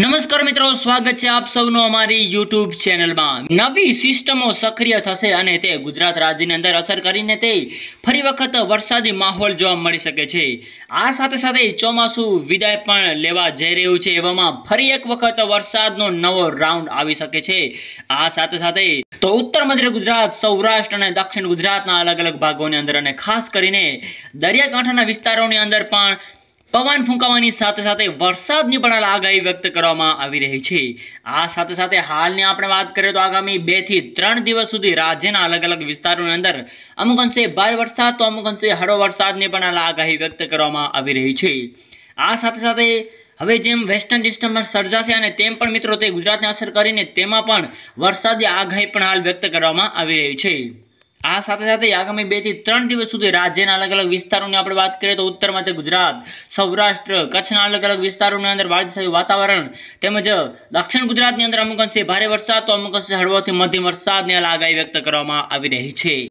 નમસ્કાર મિત્રો સ્વાગત છે આપ સૌનું અમારી યુટ્યુબ ચેનલમાં નવી સિસ્ટમો સક્રિય થશે અને તે ગુજરાત રાજ્યની અંદર અસર કરીને તે ફરી વખત વરસાદી માહોલ જોવા મળી શકે છે આ સાથે સાથે ચોમાસું વિદાય પણ લેવા જઈ રહ્યું છે એવામાં ફરી એક વખત વરસાદનો નવો રાઉન્ડ આવી શકે છે આ સાથે સાથે તો ઉત્તર મધ્ય ગુજરાત સૌરાષ્ટ્ર અને દક્ષિણ ગુજરાતના અલગ અલગ ભાગોની અંદર અને ખાસ કરીને દરિયાકાંઠાના વિસ્તારોની અંદર પણ પવન ફૂંકાવાની સાથે સાથે વરસાદની પણ આગાહી વ્યક્ત કરવામાં આવી રહી છે આ સાથે સાથે હાલની આપણે વાત કરીએ તો આગામી બે થી ત્રણ દિવસ સુધી રાજ્યના અલગ અલગ વિસ્તારોની અંદર અમુક અંશે ભારે વરસાદ તો અમુક અંશે હળવો વરસાદની પણ આગાહી વ્યક્ત કરવામાં આવી રહી છે આ સાથે સાથે હવે જેમ વેસ્ટર્ન ડિસ્ટર્બન્સ સર્જાશે અને તેમ પણ મિત્રો તે ગુજરાતને અસર કરીને તેમાં પણ વરસાદી આગાહી પણ હાલ વ્યક્ત કરવામાં આવી રહી છે આ સાથે સાથે આગામી બે થી ત્રણ દિવસ સુધી રાજ્યના અલગ અલગ વિસ્તારોની આપણે વાત કરીએ તો ઉત્તરમાં તે ગુજરાત સૌરાષ્ટ્ર કચ્છના અલગ અલગ વિસ્તારોની અંદર વાદળછાયું વાતાવરણ તેમજ દક્ષિણ ગુજરાતની અંદર અમુક અંશે ભારે વરસાદ તો અમુક અંશે હળવોથી મધ્યમ વરસાદની આગાહી વ્યક્ત કરવામાં આવી રહી છે